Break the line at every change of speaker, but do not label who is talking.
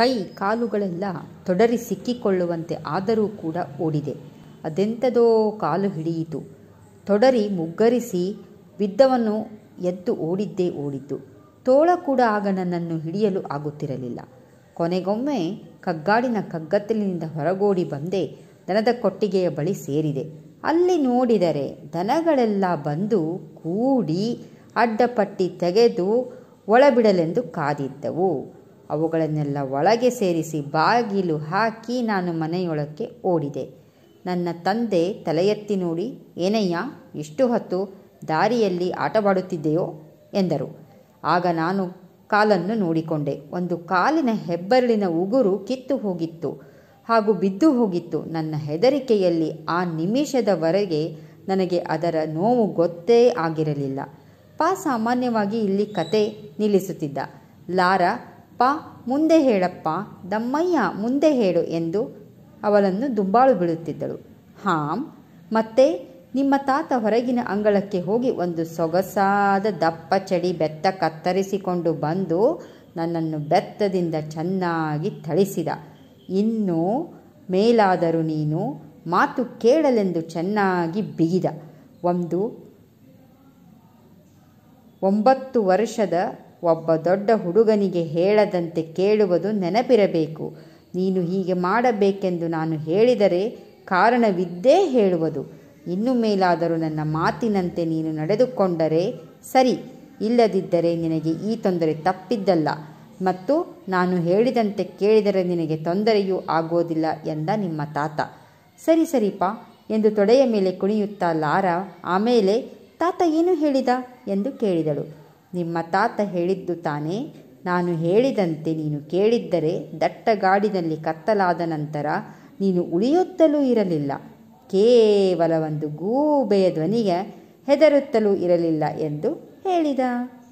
ಕೈ ಕಾಲುಗಳೆಲ್ಲ ತೊಡರಿ ಸಿಕ್ಕಿಕೊಳ್ಳುವಂತೆ ಆದರೂ ಕೂಡ ಓಡಿದೆ ಅದೆಂಥದೋ ಕಾಲು ಹಿಡಿಯಿತು ತೊಡರಿ ಮುಗ್ಗರಿಸಿ ಬಿದ್ದವನ್ನು ಎದ್ದು ಓಡಿದ್ದೇ ಓಡಿದ್ದು ತೋಳ ಕೂಡ ಆಗ ನನ್ನನ್ನು ಹಿಡಿಯಲು ಆಗುತ್ತಿರಲಿಲ್ಲ ಕೊನೆಗೊಮ್ಮೆ ಕಗ್ಗಾಡಿನ ಕಗ್ಗತ್ತಲಿನಿಂದ ಹೊರಗೋಡಿ ಬಂದೆ ದನದ ಕೊಟ್ಟಿಗೆಯ ಬಳಿ ಸೇರಿದೆ ಅಲ್ಲಿ ನೋಡಿದರೆ ದನಗಳೆಲ್ಲ ಬಂದು ಕೂಡಿ ಅಡ್ಡಪಟ್ಟಿ ತೆಗೆದು ಒಳಬಿಡಲೆಂದು ಕಾದಿದ್ದವು ಅವುಗಳನ್ನೆಲ್ಲ ಒಳಗೆ ಸೇರಿಸಿ ಬಾಗಿಲು ಹಾಕಿ ನಾನು ಮನೆಯೊಳಕ್ಕೆ ಓಡಿದೆ ನನ್ನ ತಂದೆ ತಲೆಯೆತ್ತಿ ನೋಡಿ ಏನಯ್ಯ ಎಷ್ಟು ಹೊತ್ತು ದಾರಿಯಲ್ಲಿ ಆಟವಾಡುತ್ತಿದ್ದೆಯೋ ಎಂದರು ಆಗ ನಾನು ಕಾಲನ್ನು ನೋಡಿಕೊಂಡೆ ಒಂದು ಕಾಲಿನ ಹೆಬ್ಬರಳಿನ ಉಗುರು ಕಿತ್ತು ಹೋಗಿತ್ತು ಹಾಗೂ ಬಿದ್ದು ಹೋಗಿತ್ತು ನನ್ನ ಹೆದರಿಕೆಯಲ್ಲಿ ಆ ನಿಮಿಷದವರೆಗೆ ನನಗೆ ಅದರ ನೋವು ಗೊತ್ತೇ ಆಗಿರಲಿಲ್ಲ ಪಾ ಸಾಮಾನ್ಯವಾಗಿ ಇಲ್ಲಿ ಕತೆ ನಿಲ್ಲಿಸುತ್ತಿದ್ದ ಲಾರಾ ಪ ಮುಂದೆ ಹೇಳಪ್ಪ ದಮ್ಮಯ್ಯ ಮುಂದೆ ಹೇಳು ಎಂದು ಅವಳನ್ನು ದುಂಬಾಳು ಬಿಡುತ್ತಿದ್ದಳು ಹಾಂ ಮತ್ತೆ ನಿಮ್ಮ ತಾತ ಹೊರಗಿನ ಅಂಗಳಕ್ಕೆ ಹೋಗಿ ಒಂದು ಸೊಗಸಾದ ದಪ್ಪ ಚಳಿ ಬೆತ್ತ ಕತ್ತರಿಸಿಕೊಂಡು ಬಂದು ನನ್ನನ್ನು ಬೆತ್ತದಿಂದ ಚೆನ್ನಾಗಿ ಥಳಿಸಿದ ಇನ್ನೂ ಮೇಲಾದರೂ ನೀನು ಮಾತು ಕೇಳಲೆಂದು ಚೆನ್ನಾಗಿ ಬಿಗಿದ ಒಂದು ಒಂಬತ್ತು ವರ್ಷದ ಒಬ್ಬ ದೊಡ್ಡ ಹುಡುಗನಿಗೆ ಹೇಳದಂತೆ ಕೇಳುವುದು ನೆನಪಿರಬೇಕು ನೀನು ಹೀಗೆ ಮಾಡಬೇಕೆಂದು ನಾನು ಹೇಳಿದರೆ ಕಾರಣವಿದ್ದೇ ಹೇಳುವುದು ಇನ್ನು ಮೇಲಾದರೂ ನನ್ನ ಮಾತಿನಂತೆ ನೀನು ನಡೆದುಕೊಂಡರೆ ಸರಿ ಇಲ್ಲದಿದ್ದರೆ ನಿನಗೆ ಈ ತೊಂದರೆ ತಪ್ಪಿದ್ದಲ್ಲ ಮತ್ತು ನಾನು ಹೇಳಿದಂತೆ ಕೇಳಿದರೆ ನಿನಗೆ ತೊಂದರೆಯೂ ಆಗೋದಿಲ್ಲ ಎಂದ ನಿಮ್ಮ ತಾತ ಸರಿ ಸರಿಪ ಎಂದು ತೊಡೆಯ ಮೇಲೆ ಕುಣಿಯುತ್ತಾ ಲಾರಾ ಆಮೇಲೆ ತಾತ ಏನು ಹೇಳಿದ ಎಂದು ಕೇಳಿದಳು ನಿಮ್ಮ ತಾತ ಹೇಳಿದ್ದು ತಾನೇ ನಾನು ಹೇಳಿದಂತೆ ನೀನು ಕೇಳಿದ್ದರೆ ದಟ್ಟ ಗಾಡಿನಲ್ಲಿ ಕತ್ತಲಾದ ನಂತರ ನೀನು ಉಳಿಯುತ್ತಲೂ ಇರಲಿಲ್ಲ ಕೇವಲ ಒಂದು ಗೂಬೆಯ ಧ್ವನಿಗೆ ಹೆದರುತ್ತಲೂ ಇರಲಿಲ್ಲ ಎಂದು ಹೇಳಿದ